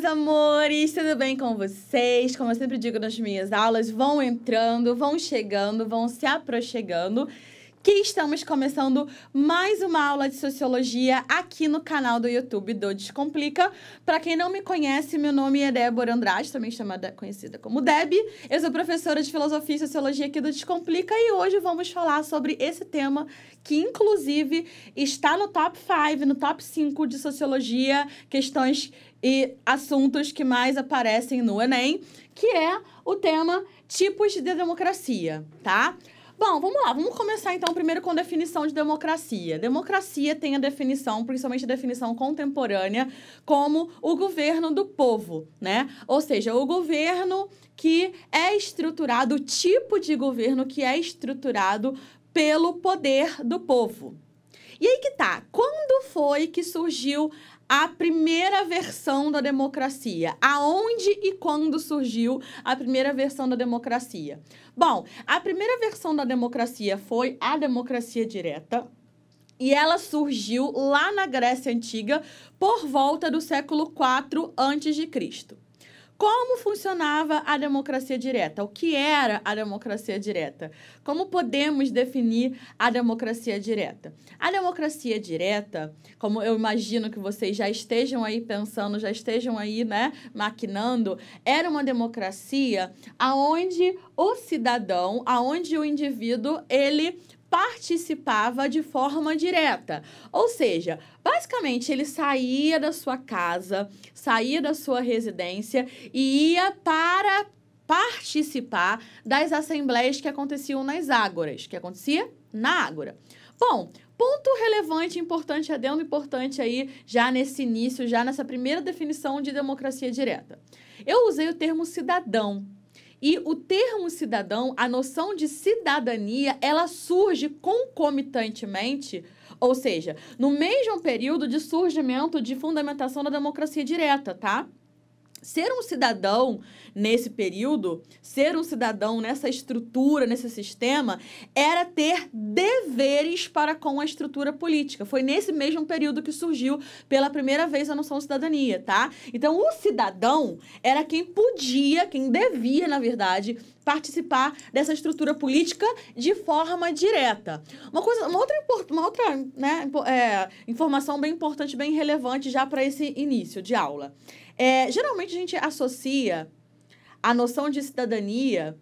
meus amores, tudo bem com vocês? Como eu sempre digo nas minhas aulas, vão entrando, vão chegando, vão se aproximando que estamos começando mais uma aula de sociologia aqui no canal do YouTube do Descomplica. Para quem não me conhece, meu nome é Débora Andrade, também chamada conhecida como Deb. Eu sou professora de filosofia e sociologia aqui do Descomplica e hoje vamos falar sobre esse tema que inclusive está no top 5, no top 5 de sociologia, questões e assuntos que mais aparecem no Enem, que é o tema tipos de democracia, tá? Bom, vamos lá, vamos começar então primeiro com definição de democracia. Democracia tem a definição, principalmente a definição contemporânea, como o governo do povo, né? Ou seja, o governo que é estruturado, o tipo de governo que é estruturado pelo poder do povo. E aí que tá, quando foi que surgiu a primeira versão da democracia. Aonde e quando surgiu a primeira versão da democracia? Bom, a primeira versão da democracia foi a democracia direta, e ela surgiu lá na Grécia Antiga por volta do século IV a.C como funcionava a democracia direta, o que era a democracia direta, como podemos definir a democracia direta. A democracia direta, como eu imagino que vocês já estejam aí pensando, já estejam aí, né, maquinando, era uma democracia aonde o cidadão, aonde o indivíduo, ele participava de forma direta. Ou seja, basicamente ele saía da sua casa, saía da sua residência e ia para participar das assembleias que aconteciam nas ágoras, que acontecia na ágora. Bom, ponto relevante, importante, adendo importante aí, já nesse início, já nessa primeira definição de democracia direta. Eu usei o termo cidadão e o termo cidadão, a noção de cidadania, ela surge concomitantemente, ou seja, no mesmo período de surgimento de fundamentação da democracia direta, tá? ser um cidadão nesse período, ser um cidadão nessa estrutura, nesse sistema, era ter deveres para com a estrutura política. Foi nesse mesmo período que surgiu pela primeira vez a noção de cidadania, tá? Então, o cidadão era quem podia, quem devia, na verdade, participar dessa estrutura política de forma direta. Uma coisa, uma outra, uma outra né, é, informação bem importante, bem relevante já para esse início de aula é, geralmente a gente associa a noção de cidadania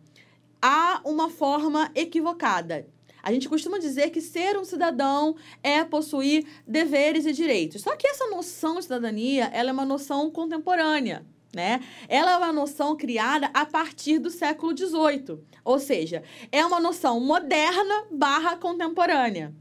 a uma forma equivocada. A gente costuma dizer que ser um cidadão é possuir deveres e direitos. Só que essa noção de cidadania, ela é uma noção contemporânea, né? Ela é uma noção criada a partir do século XVIII, ou seja, é uma noção moderna barra contemporânea.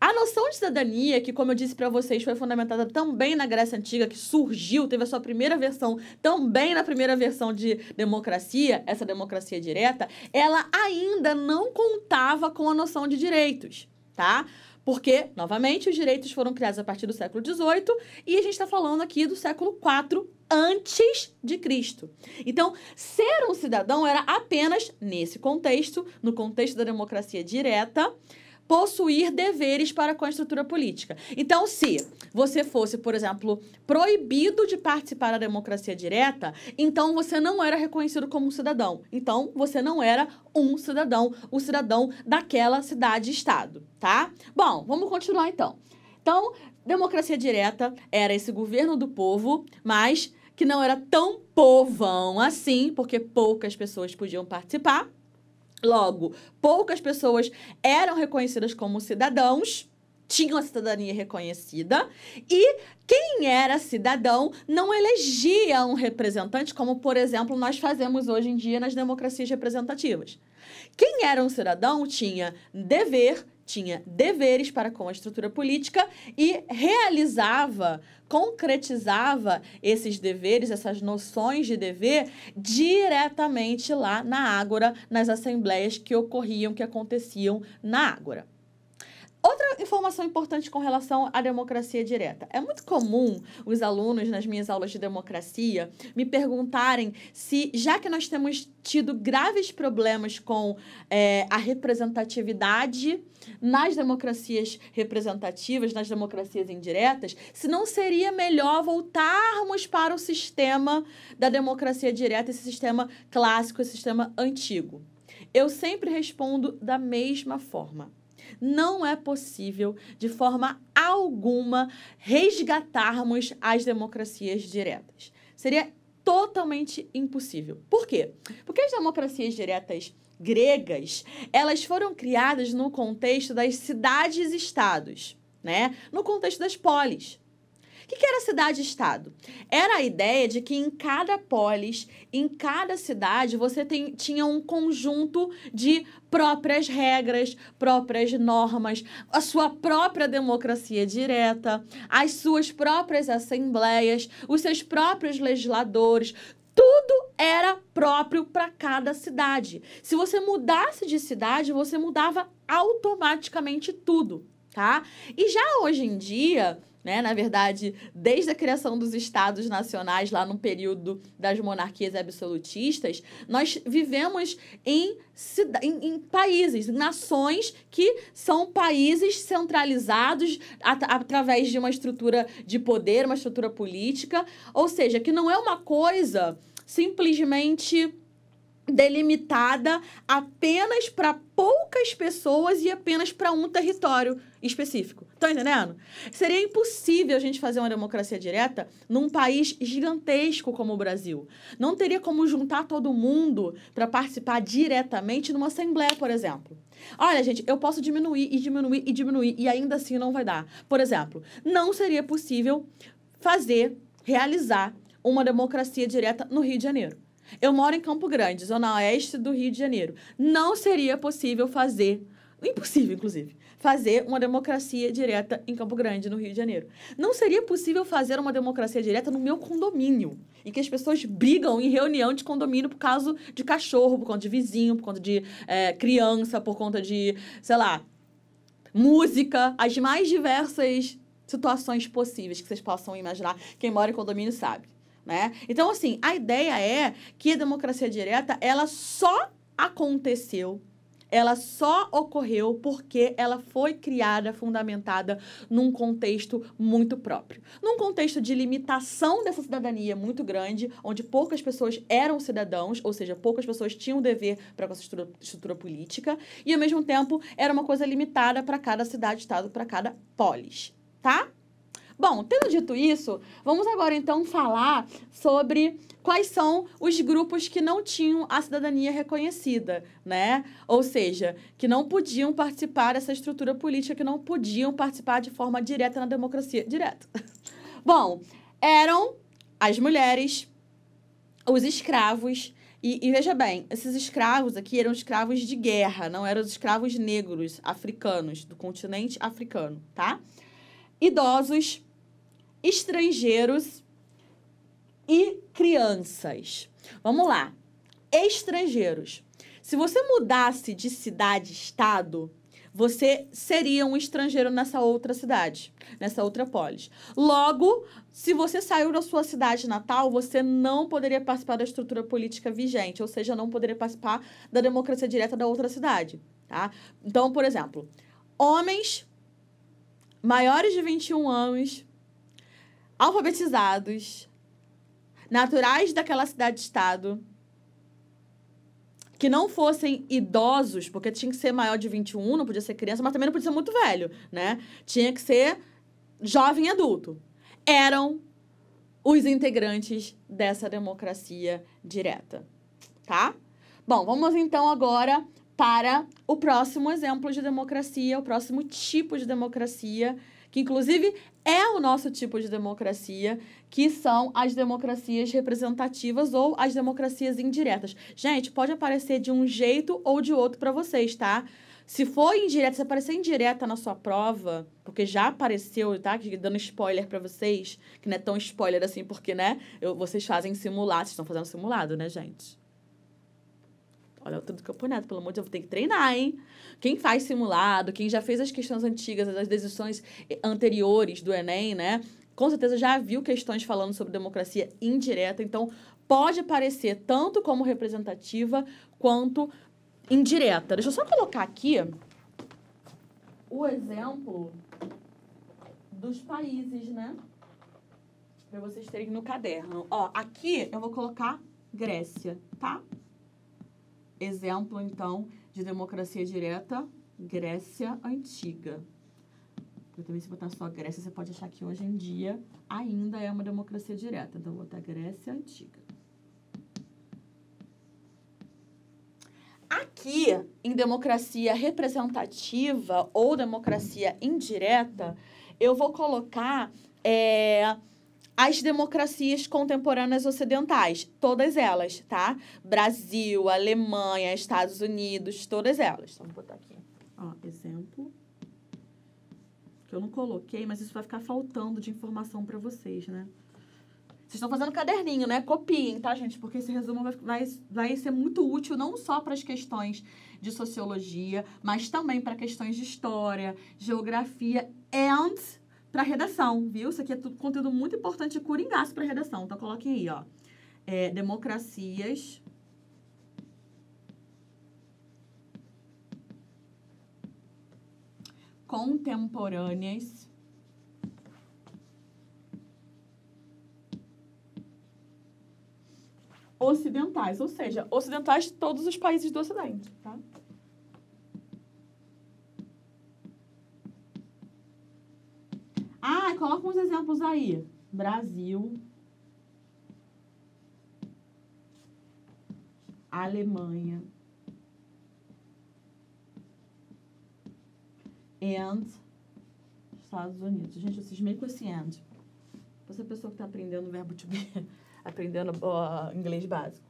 A noção de cidadania, que como eu disse para vocês, foi fundamentada também na Grécia Antiga, que surgiu, teve a sua primeira versão também na primeira versão de democracia, essa democracia direta, ela ainda não contava com a noção de direitos, tá? Porque, novamente, os direitos foram criados a partir do século XVIII e a gente está falando aqui do século IV antes de Cristo. Então, ser um cidadão era apenas nesse contexto, no contexto da democracia direta, possuir deveres para com a estrutura política. Então, se você fosse, por exemplo, proibido de participar da democracia direta, então você não era reconhecido como um cidadão. Então, você não era um cidadão, o um cidadão daquela cidade-estado, tá? Bom, vamos continuar então. Então, democracia direta era esse governo do povo, mas que não era tão povão assim, porque poucas pessoas podiam participar. Logo, poucas pessoas eram reconhecidas como cidadãos tinham a cidadania reconhecida e quem era cidadão não elegia um representante, como, por exemplo, nós fazemos hoje em dia nas democracias representativas. Quem era um cidadão tinha dever tinha deveres para com a estrutura política e realizava, concretizava esses deveres, essas noções de dever, diretamente lá na Ágora, nas assembleias que ocorriam, que aconteciam na Ágora. Outra informação importante com relação à democracia direta. É muito comum os alunos nas minhas aulas de democracia me perguntarem se, já que nós temos tido graves problemas com é, a representatividade nas democracias representativas, nas democracias indiretas, se não seria melhor voltarmos para o sistema da democracia direta, esse sistema clássico, esse sistema antigo. Eu sempre respondo da mesma forma não é possível, de forma alguma, resgatarmos as democracias diretas. Seria totalmente impossível. Por quê? Porque as democracias diretas gregas, elas foram criadas no contexto das cidades-estados, né? No contexto das polis que, que era cidade-estado? Era a ideia de que em cada polis, em cada cidade, você tem, tinha um conjunto de próprias regras, próprias normas, a sua própria democracia direta, as suas próprias assembleias, os seus próprios legisladores, tudo era próprio para cada cidade. Se você mudasse de cidade, você mudava automaticamente tudo, tá? E já hoje em dia, né? Na verdade, desde a criação dos estados nacionais, lá no período das monarquias absolutistas, nós vivemos em, em, em países, nações que são países centralizados at através de uma estrutura de poder, uma estrutura política, ou seja, que não é uma coisa simplesmente delimitada apenas para poucas pessoas e apenas para um território específico. Estão entendendo? Seria impossível a gente fazer uma democracia direta num país gigantesco como o Brasil. Não teria como juntar todo mundo para participar diretamente numa assembleia, por exemplo. Olha, gente, eu posso diminuir e diminuir e diminuir e ainda assim não vai dar. Por exemplo, não seria possível fazer, realizar uma democracia direta no Rio de Janeiro eu moro em Campo Grande, zona oeste do Rio de Janeiro. Não seria possível fazer, impossível, inclusive, fazer uma democracia direta em Campo Grande, no Rio de Janeiro. Não seria possível fazer uma democracia direta no meu condomínio, em que as pessoas brigam em reunião de condomínio por causa de cachorro, por conta de vizinho, por conta de é, criança, por conta de, sei lá, música, as mais diversas situações possíveis que vocês possam imaginar. Quem mora em condomínio sabe. Né? Então, assim, a ideia é que a democracia direta ela só aconteceu ela só ocorreu porque ela foi criada, fundamentada num contexto muito próprio. Num contexto de limitação dessa cidadania muito grande, onde poucas pessoas eram cidadãos, ou seja, poucas pessoas tinham dever para com essa estrutura, estrutura, política, e ao mesmo tempo era uma coisa limitada para cada cidade-estado, para cada polis, tá? Bom, tendo dito isso, vamos agora então falar sobre quais são os grupos que não tinham a cidadania reconhecida, né? Ou seja, que não podiam participar dessa estrutura política, que não podiam participar de forma direta na democracia. Direta. Bom, eram as mulheres, os escravos, e, e, veja bem, esses escravos aqui eram escravos de guerra, não eram os escravos negros africanos, do continente africano, tá? Idosos, estrangeiros e crianças. Vamos lá. Estrangeiros. Se você mudasse de cidade, estado, você seria um estrangeiro nessa outra cidade, nessa outra polis. Logo, se você saiu da sua cidade natal, você não poderia participar da estrutura política vigente, ou seja, não poderia participar da democracia direta da outra cidade, tá? Então, por exemplo, homens maiores de 21 anos alfabetizados, naturais daquela cidade-estado, que não fossem idosos, porque tinha que ser maior de 21, não podia ser criança, mas também não podia ser muito velho, né? Tinha que ser jovem adulto. Eram os integrantes dessa democracia direta, tá? Bom, vamos então agora para o próximo exemplo de democracia, o próximo tipo de democracia que inclusive é o nosso tipo de democracia, que são as democracias representativas ou as democracias indiretas. Gente, pode aparecer de um jeito ou de outro para vocês, tá? Se for indireta, se aparecer indireta na sua prova, porque já apareceu, tá? Dando spoiler para vocês, que não é tão spoiler assim, porque, né? Eu, vocês fazem simulado, vocês estão fazendo simulado, né, gente? olha o tanto campeonato, pelo amor de Deus, eu vou ter que treinar, hein? Quem faz simulado, quem já fez as questões antigas, as decisões anteriores do Enem, né? Com certeza já viu questões falando sobre democracia indireta, então pode parecer tanto como representativa quanto indireta. Deixa eu só colocar aqui o exemplo dos países, né? Para vocês terem no caderno. Ó, aqui eu vou colocar Grécia, tá? Exemplo, então, de democracia direta, Grécia Antiga. Eu também, se botar só Grécia, você pode achar que hoje em dia ainda é uma democracia direta. Então, vou botar Grécia Antiga. Aqui, em democracia representativa ou democracia indireta, eu vou colocar é, as democracias contemporâneas ocidentais, todas elas, tá? Brasil, Alemanha, Estados Unidos, todas elas. Vamos botar aqui. Ó, exemplo que eu não coloquei, mas isso vai ficar faltando de informação para vocês, né? Vocês estão fazendo caderninho, né? Copiem, tá, gente? Porque esse resumo vai, vai, vai ser muito útil não só para as questões de sociologia, mas também para questões de história, geografia and para redação, viu? Isso aqui é tudo, conteúdo muito importante e curingaço para redação. Então, coloquem aí, ó. É, democracias contemporâneas ocidentais, ou seja, ocidentais de todos os países do Ocidente, tá? coloca uns exemplos aí. Brasil. Alemanha. And Estados Unidos. Gente, eu cismei com esse and. Você é a pessoa que está aprendendo o verbo to be, aprendendo uh, inglês básico.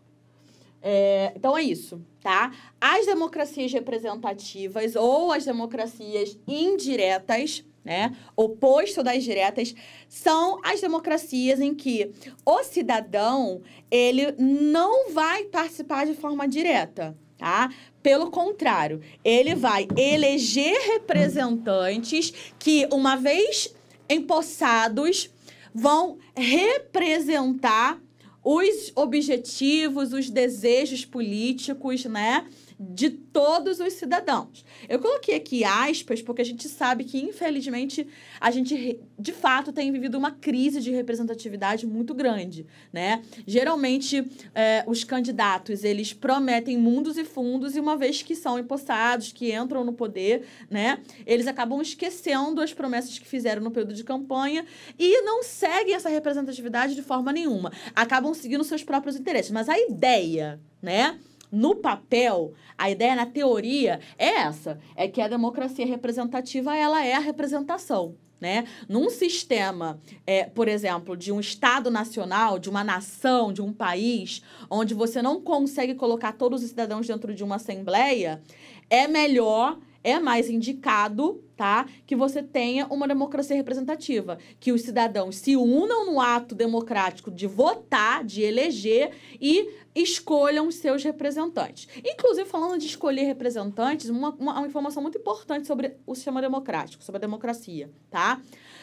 É, então é isso, tá? As democracias representativas ou as democracias indiretas né, oposto das diretas, são as democracias em que o cidadão ele não vai participar de forma direta, tá? Pelo contrário, ele vai eleger representantes que, uma vez empossados, vão representar os objetivos, os desejos políticos, né? de todos os cidadãos. Eu coloquei aqui aspas porque a gente sabe que, infelizmente, a gente de fato tem vivido uma crise de representatividade muito grande, né? Geralmente, é, os candidatos, eles prometem mundos e fundos e uma vez que são empossados, que entram no poder, né? Eles acabam esquecendo as promessas que fizeram no período de campanha e não seguem essa representatividade de forma nenhuma. Acabam seguindo seus próprios interesses. Mas a ideia, né? no papel, a ideia na teoria é essa, é que a democracia representativa, ela é a representação. Né? Num sistema, é, por exemplo, de um Estado nacional, de uma nação, de um país, onde você não consegue colocar todos os cidadãos dentro de uma assembleia, é melhor é mais indicado, tá, que você tenha uma democracia representativa, que os cidadãos se unam no ato democrático de votar, de eleger e escolham seus representantes. Inclusive, falando de escolher representantes, uma, uma, uma informação muito importante sobre o sistema democrático, sobre a democracia, tá?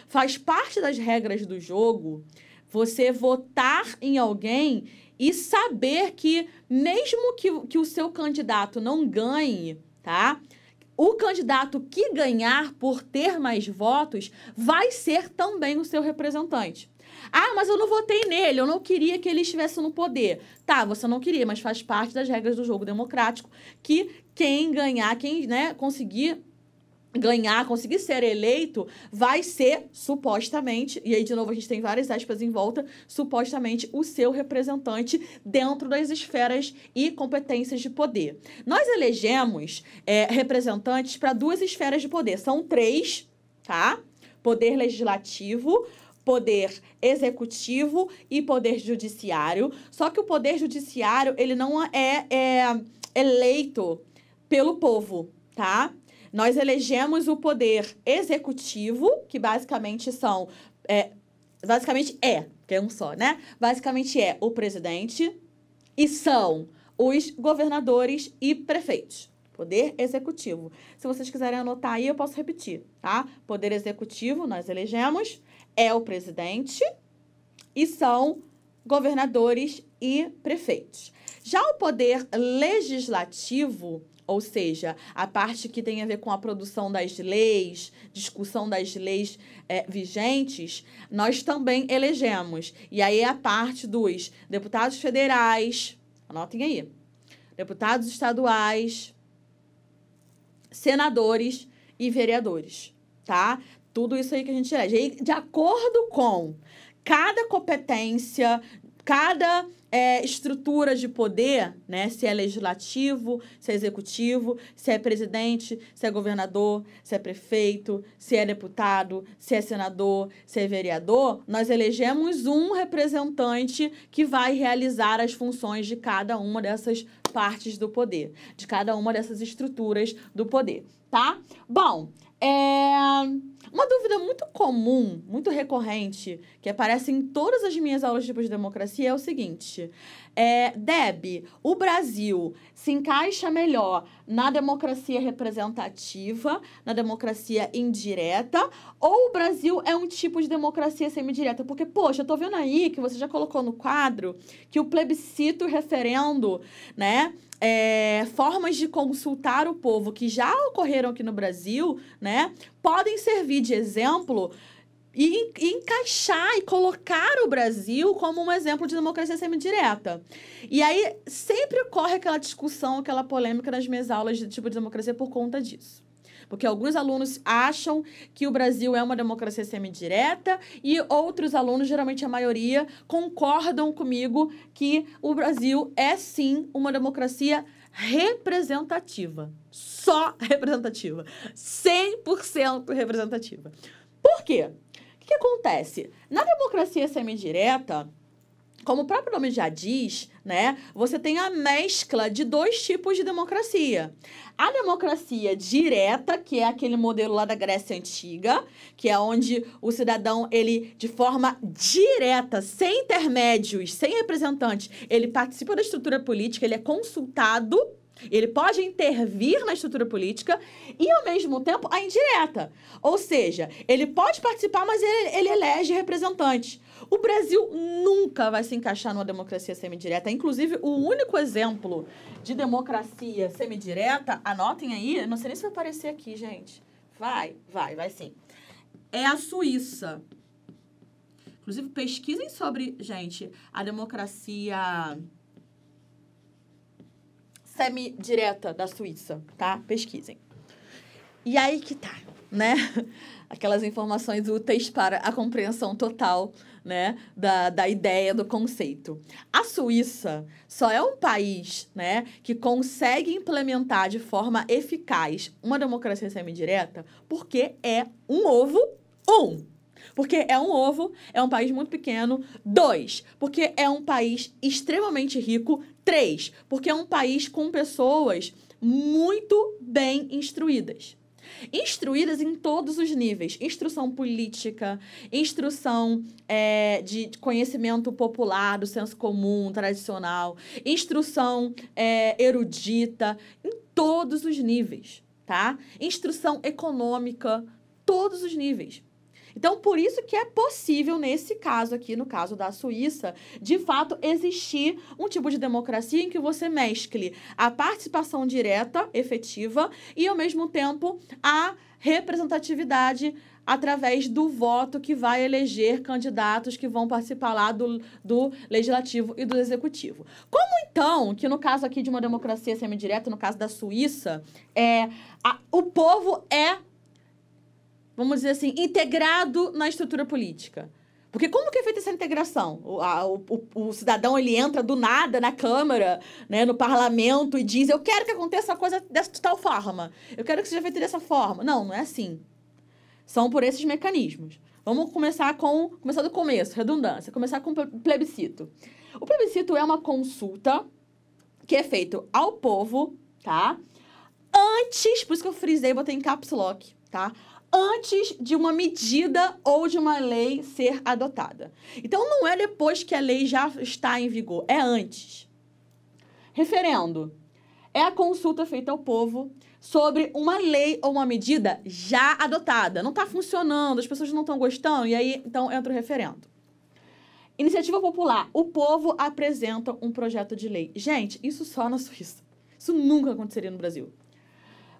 Faz parte das regras do jogo você votar em alguém e saber que, mesmo que, que o seu candidato não ganhe, tá? o candidato que ganhar por ter mais votos vai ser também o seu representante. Ah, mas eu não votei nele, eu não queria que ele estivesse no poder. Tá, você não queria, mas faz parte das regras do jogo democrático que quem ganhar, quem né, conseguir ganhar, conseguir ser eleito, vai ser supostamente, e aí de novo a gente tem várias aspas em volta, supostamente o seu representante dentro das esferas e competências de poder. Nós elegemos é, representantes para duas esferas de poder, são três, tá? Poder legislativo, poder executivo e poder judiciário. Só que o poder judiciário ele não é, é eleito pelo povo, tá? Nós elegemos o poder executivo, que basicamente são. É, basicamente é, que é um só, né? Basicamente é o presidente e são os governadores e prefeitos. Poder executivo. Se vocês quiserem anotar aí, eu posso repetir, tá? Poder executivo, nós elegemos, é o presidente e são governadores e prefeitos. Já o poder legislativo, ou seja, a parte que tem a ver com a produção das leis, discussão das leis é, vigentes, nós também elegemos. E aí é a parte dos deputados federais, anotem aí, deputados estaduais, senadores e vereadores, tá? Tudo isso aí que a gente elege. E de acordo com cada competência cada é, estrutura de poder, né? se é legislativo, se é executivo, se é presidente, se é governador, se é prefeito, se é deputado, se é senador, se é vereador, nós elegemos um representante que vai realizar as funções de cada uma dessas partes do poder, de cada uma dessas estruturas do poder, tá? Bom, é uma dúvida muito comum, muito recorrente, que aparece em todas as minhas aulas de, tipo, de democracia é o seguinte: é, Deb, o Brasil se encaixa melhor na democracia representativa, na democracia indireta, ou o Brasil é um tipo de democracia semidireta? Porque, poxa, eu tô vendo aí que você já colocou no quadro que o plebiscito referendo, né? É, formas de consultar o povo que já ocorreram aqui no Brasil, né? Podem servir de exemplo e, e, encaixar e colocar o Brasil como um exemplo de democracia semidireta. E aí sempre ocorre aquela discussão, aquela polêmica nas minhas aulas de tipo de democracia por conta disso. Porque alguns alunos acham que o Brasil é uma democracia semidireta e outros alunos, geralmente a maioria, concordam comigo que o Brasil é sim uma democracia representativa. Só representativa. 100% representativa. Por quê? que acontece? Na democracia semidireta, como o próprio nome já diz, né, você tem a mescla de dois tipos de democracia. A democracia direta, que é aquele modelo lá da Grécia antiga, que é onde o cidadão ele de forma direta, sem intermédios, sem representantes, ele participa da estrutura política, ele é consultado ele pode intervir na estrutura política e, ao mesmo tempo, a indireta. Ou seja, ele pode participar, mas ele, ele elege representantes. O Brasil nunca vai se encaixar numa democracia semidireta. Inclusive, o único exemplo de democracia semidireta, anotem aí, não sei nem se vai aparecer aqui, gente. Vai, vai, vai sim. É a Suíça. Inclusive, pesquisem sobre, gente, a democracia semi-direta da Suíça, tá? Pesquisem. E aí que tá, né? Aquelas informações úteis para a compreensão total, né, da, da ideia, do conceito. A Suíça só é um país, né, que consegue implementar de forma eficaz uma democracia semidireta porque é um ovo um. Porque é um ovo, é um país muito pequeno. Dois, porque é um país extremamente rico. Três, porque é um país com pessoas muito bem instruídas. Instruídas em todos os níveis: instrução política, instrução é, de conhecimento popular, do senso comum, tradicional, instrução é, erudita, em todos os níveis, tá? Instrução econômica, todos os níveis. Então, por isso que é possível, nesse caso aqui, no caso da Suíça, de fato existir um tipo de democracia em que você mescle a participação direta, efetiva, e ao mesmo tempo a representatividade através do voto que vai eleger candidatos que vão participar lá do, do legislativo e do executivo. Como então, que no caso aqui de uma democracia semidireta, no caso da Suíça, é, a, o povo é vamos dizer assim, integrado na estrutura política. Porque como que é feita essa integração? O, a, o, o, cidadão, ele entra do nada na Câmara, né, no parlamento e diz, eu quero que aconteça a coisa dessa de tal forma. Eu quero que seja feita dessa forma. Não, não é assim. São por esses mecanismos. Vamos começar com, começar do começo, redundância, começar com plebiscito. O plebiscito é uma consulta que é feito ao povo, tá? Antes, por isso que eu frisei, botei em caps lock, tá? antes de uma medida ou de uma lei ser adotada. Então não é depois que a lei já está em vigor, é antes. Referendo é a consulta feita ao povo sobre uma lei ou uma medida já adotada. Não está funcionando, as pessoas não estão gostando, e aí então entra o referendo. Iniciativa popular. O povo apresenta um projeto de lei. Gente, isso só na Suíça. Isso nunca aconteceria no Brasil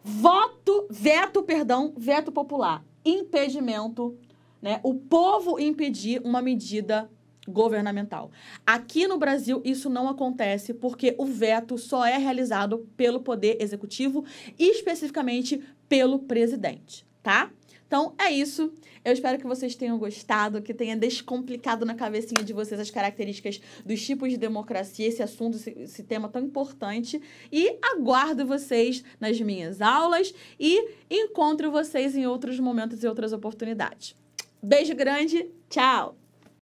voto, veto, perdão, veto popular, impedimento, né? O povo impedir uma medida governamental. Aqui no Brasil isso não acontece porque o veto só é realizado pelo poder executivo e especificamente pelo presidente, tá? Então, é isso. Eu espero que vocês tenham gostado, que tenha descomplicado na cabecinha de vocês as características dos tipos de democracia, esse assunto, esse, esse tema tão importante. E aguardo vocês nas minhas aulas e encontro vocês em outros momentos e outras oportunidades. Beijo grande, tchau!